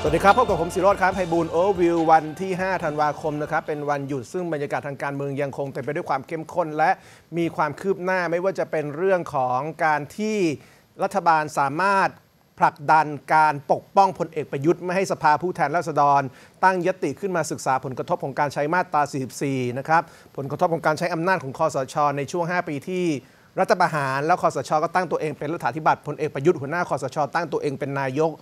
สวัสดีครับ พบกับผมสิโรธครับไพบูลโอวิววันที่5ธันวาคมนะครับ เป็นวันหยุดซึ่งบรรยากาศทางการเมืองยังคงเต็มไปด้วยความเข้มข้นและมีความคืบหน้าไม่ว่าจะเป็นเรื่องของการที่รัฐบาลสามารถผลักดันการปกป้องพลเอกประยุทธ์ไม่ให้สภาผู้แทนราษฎรตั้งยติขึ้นมาศึกษา ผลกระทบของการใช้มาตรา44นะครับผลกระทบของการใช้อำนาจของคอสชในช่วง 5 ปีที่ รัฐประหารแล้วคอสชก็ตั้งตัวเองเป็นรัฐาธิบัติพลเอกประยุทธ์หัวหน้าคอสชตั้งตัวเองเป็นนายก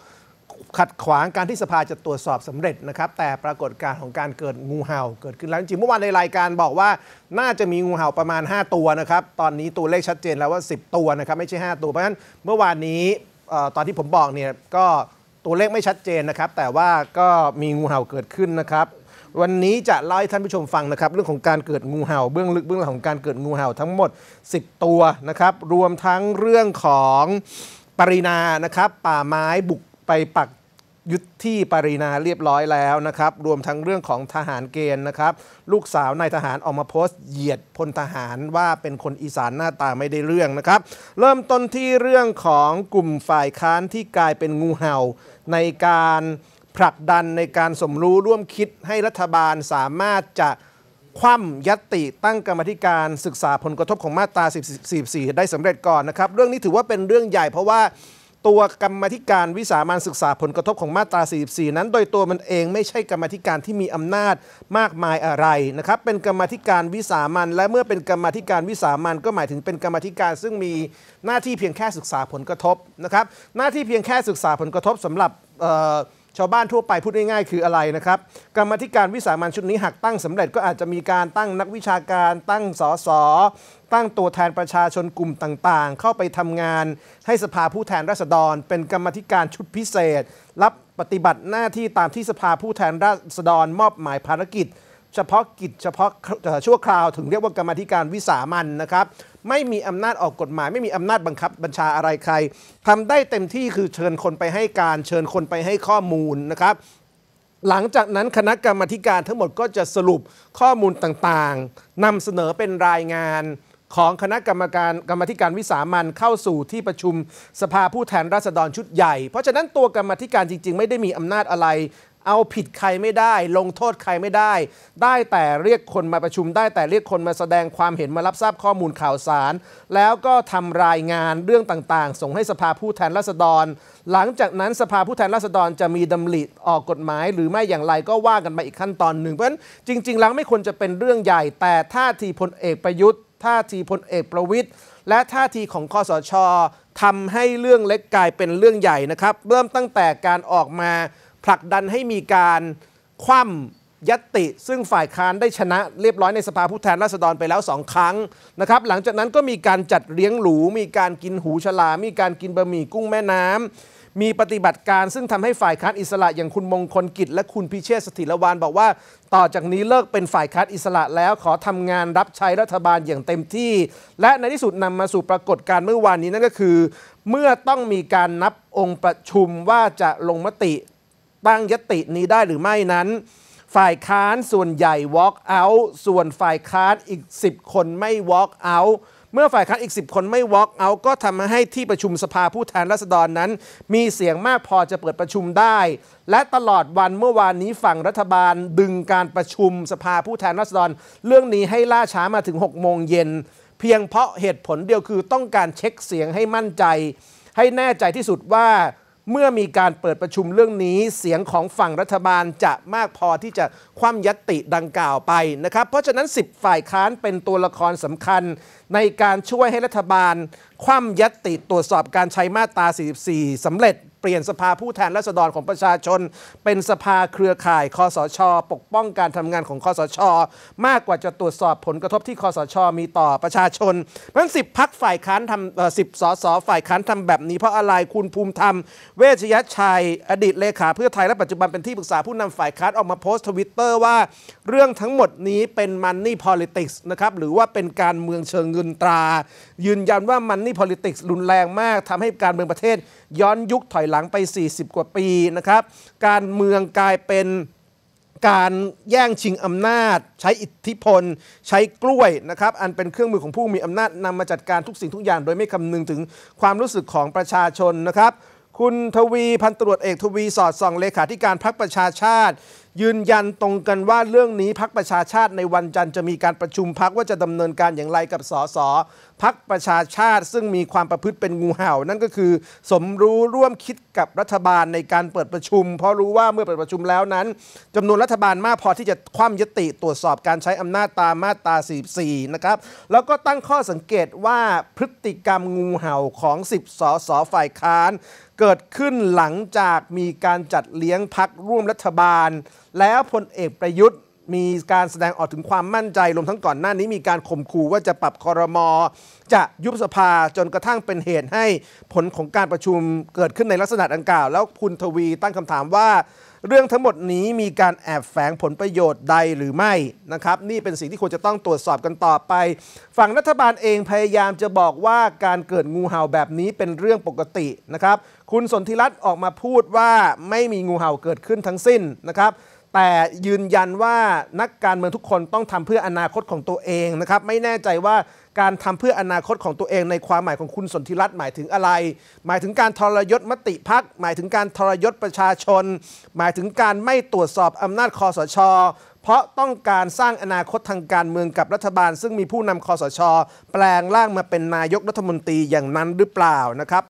ขัดขวางการที่สภาจะตรวจสอบสำเร็จนะครับ แต่ปรากฏการของการเกิดงูเห่าเกิดขึ้นแล้วจริงเมื่อวานในรายการบอกว่าน่าจะมีงูเห่าประมาณ 5 ตัวนะครับ ตอนนี้ตัวเลขชัดเจนแล้วว่า 10 ตัวนะครับ ไม่ใช่ 5 ตัว เพราะฉะนั้นเมื่อวานนี้ตอนที่ผมบอกเนี่ยก็ตัวเลขไม่ชัดเจนนะครับ แต่ว่าก็มีงูเห่าเกิดขึ้นนะครับ วันนี้จะเล่าให้ท่านผู้ชมฟังนะครับ เรื่องของการเกิดงูเห่าเบื้องลึกเบื้องหลังของการเกิดงูเห่าทั้งหมด 10 ตัวนะครับรวมทั้งเรื่องของปรินานะครับ ป่าไม้บุกไปปักยุทธที่ปรีนาเรียบร้อยแล้วนะครับ รวมทั้งเรื่องของทหารเกณฑ์นะครับ ลูกสาวนายทหารออกมาโพสต์ เหยียดพลทหารว่าเป็นคนอีสานหน้าตาไม่ได้เรื่องนะครับ เริ่มต้นที่เรื่องของกลุ่มฝ่ายค้านที่กลายเป็นงูเห่า ในการผลักดันในการสมรู้ร่วมคิดให้รัฐบาลสามารถจะคว่ำยติตั้งกรรมธิการศึกษาผลกระทบของมาตรา44ได้สำเร็จก่อนนะครับ เรื่องนี้ถือว่าเป็นเรื่องใหญ่เพราะว่าตัวกรรมธิการวิสามันศึกษาผลกระทบของมาตรา 44 นั้น โดยตัวมันเองไม่ใช่กรรมธิการที่มีอำนาจมากมายอะไรนะครับเป็นกรรมธิการวิสามัน และเมื่อเป็นกรรมธิการวิสามันก็หมายถึงเป็นกรรมธิการซึ่งมีหน้าที่เพียงแค่ศึกษาผลกระทบนะครับหน้าที่เพียงแค่ศึกษาผลกระทบสำหรับชาวบ้านทั่วไปพูดง่ายๆคืออะไรนะครับ กรรมธิการวิสามันชุดนี้หากตั้งสำเร็จก็อาจจะมีการตั้งนักวิชาการตั้งสสตั้งตัวแทนประชาชนกลุ่มต่างๆ เข้าไปทำงานให้สภาผู้แทนราษฎร เป็นกรรมธิการชุดพิเศษ รับปฏิบัติหน้าที่ตามที่สภาผู้แทนราษฎรมอบหมายภารกิจเฉพาะกิจเฉพาะชั่วคราวถึงเรียกว่ากรรมธิการวิสามันนะครับ ไม่มีอำนาจออกกฎหมาย ไม่มีอำนาจบังคับบัญชาอะไรใครทำได้เต็มที่คือเชิญคนไปให้การเชิญคนไปให้ข้อมูลนะครับหลังจากนั้นคณะกรรมการทั้งหมดก็จะสรุปข้อมูลต่างๆนำเสนอเป็นรายงานของคณะกรรมการกรรมธิการวิสามันเข้าสู่ที่ประชุมสภาผู้แทนราษฎรชุดใหญ่ เพราะฉะนั้นตัวกรรมธิการจริง ๆ ไม่ได้มีอำนาจอะไรเอาผิดใครไม่ได้ลงโทษใครไม่ได้ ได้แต่เรียกคนมาประชุมได้แต่เรียกคนมาแสดงความเห็นมารับทราบข้อมูลข่าวสาร แล้วก็ทำรายงานเรื่องต่างๆ ส่งให้สภาผู้แทนราษฎร หลังจากนั้นสภาผู้แทนราษฎรจะมีดำริออกกฎหมาย หรือไม่อย่างไรก็ว่ากันไปอีกขั้นตอนหนึ่งเพราะฉะนั้นจริงๆแล้วไม่ควรจะเป็นเรื่องใหญ่ แต่ท่าทีพลเอกประยุทธ์ ท่าทีพลเอกประวิทย์และท่าทีของคอสชทำให้เรื่องเล็กกลายเป็นเรื่องใหญ่นะครับเริ่มตั้งแต่การออกมาผลักดันให้มีการคว่ำยตติ ซึ่งฝ่ายค้านได้ชนะ เรียบร้อยในสภาผู้แทนราษฎรไปแล้วสองครั้งนะครับ หลังจากนั้นก็มีการจัดเลี้ยงหรูมีการกินหูฉลา มีการกินบะหมี่กุ้งแม่น้ำ มีปฏิบัติการซึ่งทำให้ฝ่ายค้านอิสระอย่างคุณมงคลกิจและคุณพิเชษสถิรวานบอกว่า ต่อจากนี้เลิกเป็นฝ่ายค้านอิสระแล้วขอทำงานรับใช้รัฐบาลอย่างเต็มที่ และในที่สุดนำมาสู่ปรากฏการณ์เมื่อวานนี้นั่นก็คือเมื่อต้องมีการนับองค์ประชุมว่าจะลงมติตั้งยตินี้ได้หรือไม่นั้น ฝ่ายค้านส่วนใหญ่ walk out ส่วนฝ่ายค้านอีก 10 คนไม่ walk out เมื่อฝ่ายค้านอีก 10 คนไม่ walk out ก็ทำให้ที่ประชุมสภาผู้แทนราษฎรนั้น มีเสียงมากพอจะเปิดประชุมได้ และตลอดวันเมื่อวานนี้ฝั่งรัฐบาลดึงการประชุมสภาผู้แทนราษฎร เรื่องนี้ให้ล่าช้ามาถึง6โมงเย็นเพียงเพราะเหตุผลเดียวคือต้องการเช็คเสียงให้มั่นใจ ให้แน่ใจที่สุดว่าเมื่อมีการเปิดประชุมเรื่องนี้เสียงของฝั่งรัฐบาลจะมากพอที่จะคว่ำยัตติดังกล่าวไปนะครับ เพราะฉะนั้น 10 ฝ่ายค้านเป็นตัวละครสำคัญ ในการช่วยให้รัฐบาลคว่ำยัตติตรวจสอบการใช้มาตรา 44 สำเร็จปลี่ยนสภาผู้แทนราษฎรของประชาชน เป็นสภาเครือข่ายคอสชปกป้องการทำงานของคอสชมากกว่าจะตรวจสอบผลกระทบที่คอสชมีต่อประชาชนนั้นสิบพักฝ่ายค้านทำสิบสสฝ่ายค้านทำแบบนี้เพราะอะไรคุณภูมิธรรมเวชยชัยอดีตเลขาเพื่อไทยและปัจจุบันเป็นที่ปรึกษาผู้นำฝ่ายค้านออกมาโพสต์ทวิตเตอร์ว่า เรื่องทั้งหมดนี้เป็นมันนี่ politics นะครับหรือว่าเป็นการเมืองเชิงเงินตรา ยืนยันว่ามันนี่ politics รุนแรงมากทำให้การเมืองประเทศย้อนยุคถอยหลังลังไป 40 กว่าปีนะครับการเมืองกลายเป็นการแย่งชิงอำนาจ ใช้อิทธิพล ใช้กล้วยนะครับอันเป็นเครื่องมือของผู้มีอำนาจ นำมาจัดการทุกสิ่งทุกอย่างโดยไม่คำนึงถึงความรู้สึกของประชาชนนะครับคุณทวีพันตรวจเอกทวีสอดส่องเลขาธิการพรรคประชาชาติยืนยันตรงกันว่าเรื่องนี้พักประชาชาติในวันจันทร์จะมีการประชุมพักว่าจะดำเนินการอย่างไรกับสสพักประชาชาติซึ่งมีความประพฤติเป็นงูเห่า นั่นก็คือ สมรู้ร่วมคิดกับรัฐบาลในการเปิดประชุม เพราะรู้ว่าเมื่อเปิดประชุมแล้วนั้น จำนวนรัฐบาลมากพอที่จะคว่ำยติตรวจสอบการใช้อำนาจตามมาตรา44นะครับแล้วก็ตั้งข้อสังเกตว่าพฤติกรรมงูเห่าของ10สส ฝ่ายค้านเกิดขึ้นหลังจากมีการจัดเลี้ยงพักร่วมรัฐบาลแล้วพลเอกประยุทธ์ มีการแสดงออกถึงความมั่นใจรวมทั้งก่อนหน้านี้มีการข่มขู่ว่าจะปรับคอรมอจะยุบสภาจนกระทั่งเป็นเหตุให้ผลของการประชุมเกิดขึ้นในลักษณะดังกล่าว แล้วคุณทวีตั้งคำถามว่า เรื่องทั้งหมดนี้มีการแอบแฝงผลประโยชน์ใดหรือไม่นะครับ นี่เป็นสิ่งที่ควรจะต้องตรวจสอบกันต่อไป ฝั่งรัฐบาลเองพยายามจะบอกว่าการเกิดงูเห่าแบบนี้เป็นเรื่องปกตินะครับ คุณสนธิรัตน์ออกมาพูดว่าไม่มีงูเห่าเกิดขึ้นทั้งสิ้นนะครับแต่ยืนยันว่านักการเมืองทุกคนต้องทำเพื่ออนาคตของตัวเองนะครับ ไม่แน่ใจว่าการทำเพื่ออนาคตของตัวเองในความหมายของคุณสนธิรัตน์หมายถึงอะไร หมายถึงการทรยศมติพัก หมายถึงการทรยศประชาชน หมายถึงการไม่ตรวจสอบอำนาจคอสชเพราะต้องการสร้างอนาคตทางการเมืองกับรัฐบาล ซึ่งมีผู้นำคอสช แปลงร่างมาเป็นนายกรัฐมนตรีอย่างนั้นหรือเปล่านะครับ